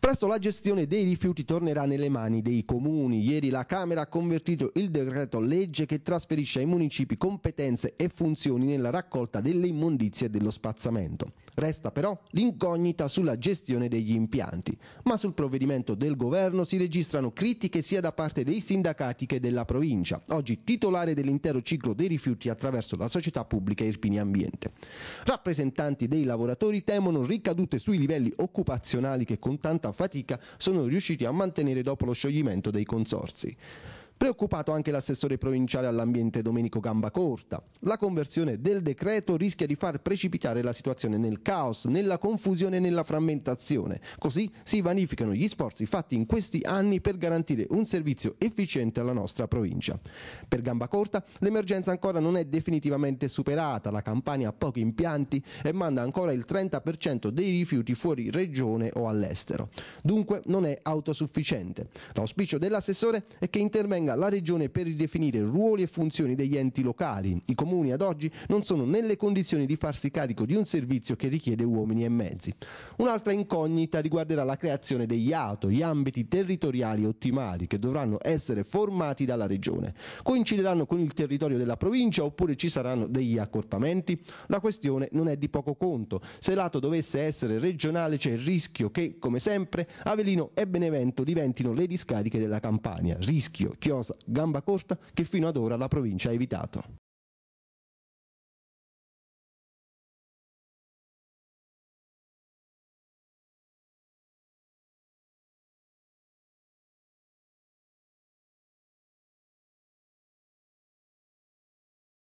Presto la gestione dei rifiuti tornerà nelle mani dei comuni. Ieri la Camera ha convertito il decreto legge che trasferisce ai municipi competenze e funzioni nella raccolta delle immondizie e dello spazzamento. Resta però l'incognita sulla gestione degli impianti, ma sul provvedimento del governo si registrano critiche sia da parte dei sindacati che della provincia, oggi titolare dell'intero ciclo dei rifiuti attraverso la società pubblica Irpini Ambiente. Rappresentanti dei lavoratori temono ricadute sui livelli occupazionali che con tanta fatica sono riusciti a mantenere dopo lo scioglimento dei consorsi. Preoccupato anche l'assessore provinciale all'ambiente Domenico Gambacorta. La conversione del decreto rischia di far precipitare la situazione nel caos, nella confusione e nella frammentazione. Così si vanificano gli sforzi fatti in questi anni per garantire un servizio efficiente alla nostra provincia. Per Gambacorta l'emergenza ancora non è definitivamente superata, la campagna ha pochi impianti e manda ancora il 30% dei rifiuti fuori regione o all'estero. Dunque non è autosufficiente. L'auspicio dell'assessore è che intervenga distinga la Regione per ridefinire ruoli e funzioni degli enti locali. I comuni ad oggi non sono nelle condizioni di farsi carico di un servizio che richiede uomini e mezzi. Un'altra incognita riguarderà la creazione degli ATO, gli ambiti territoriali ottimali, che dovranno essere formati dalla Regione. Coincideranno con il territorio della provincia oppure ci saranno degli accorpamenti? La questione non è di poco conto. Se l'ATO dovesse essere regionale c'è il rischio che, come sempre, Avellino e Benevento diventino le discariche della Campania. Rischio che cosa gamba corta che fino ad ora la provincia ha evitato.